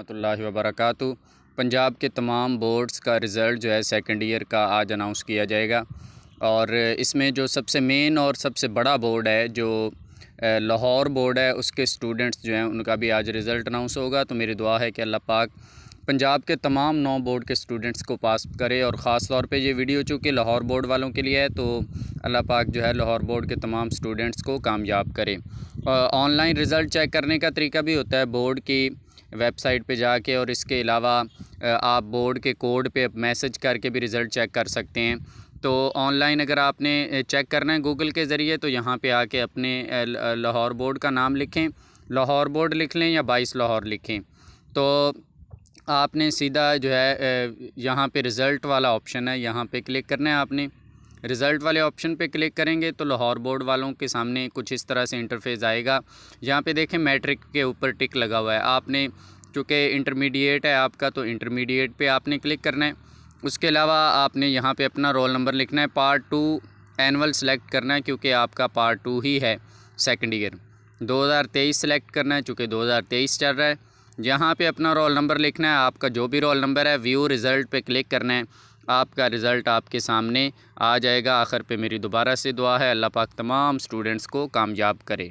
वरहमल वबरक पंजाब के तमाम बोर्ड्स का रिज़ल्ट जो है सेकेंड ईयर का आज अनाउंस किया जाएगा और इसमें जो सबसे मेन और सबसे बड़ा बोर्ड है जो लाहौर बोर्ड है उसके स्टूडेंट्स जो हैं उनका भी आज रिज़ल्ट अनाउंस होगा तो मेरी दुआ है कि अल्लाह पाक पंजाब के तमाम नौ बोर्ड के स्टूडेंट्स को पास करे और ख़ास तौर पे ये वीडियो चूँकि लाहौर बोर्ड वालों के लिए है तो अल्लाह पाक जो है लाहौर बोर्ड के तमाम स्टूडेंट्स को कामयाब करे ऑनलाइन रिज़ल्ट चेक करने का तरीका भी होता है बोर्ड की वेबसाइट पे जाके और इसके अलावा आप बोर्ड के कोड पे मैसेज करके भी रिज़ल्ट चेक कर सकते हैं तो ऑनलाइन अगर आपने चेक करना है गूगल के ज़रिए तो यहाँ पे आके अपने लाहौर बोर्ड का नाम लिखें लाहौर बोर्ड लिख लें या बाईस लाहौर लिखें तो आपने सीधा जो है यहाँ पे रिज़ल्ट वाला ऑप्शन है यहाँ पे क्लिक करना है आपने रिज़ल्ट वाले ऑप्शन पे क्लिक करेंगे तो लाहौर बोर्ड वालों के सामने कुछ इस तरह से इंटरफेस आएगा यहाँ पे देखें मैट्रिक के ऊपर टिक लगा हुआ है आपने चूँकि इंटरमीडिएट है आपका तो इंटरमीडिएट पे आपने क्लिक करना है उसके अलावा आपने यहाँ पे अपना रोल नंबर लिखना है पार्ट टू एनअल सेलेक्ट करना है क्योंकि आपका पार्ट टू ही है सेकेंड ईयर दो सेलेक्ट करना है चूँकि दो चल रहा है यहाँ पर अपना रोल नंबर लिखना है आपका जो भी रोल नंबर है व्यू रिज़ल्ट क्लिक करना है आपका रिज़ल्ट आपके सामने आ जाएगा आखिर पे मेरी दोबारा से दुआ है अल्लाह पाक तमाम स्टूडेंट्स को कामयाब करे